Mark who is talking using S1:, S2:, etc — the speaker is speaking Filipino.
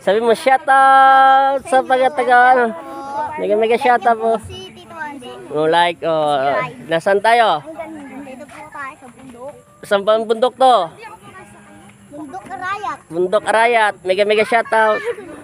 S1: Sabi mo, shout out sa taga Mega mega shout out po. No oh, like, oh, oh, nasaan tayo?
S2: Dito
S3: po
S4: sa bundok. Saan bundok to?
S5: Bundok Arayat.
S6: Bundok Arayat. Mega mega shout out.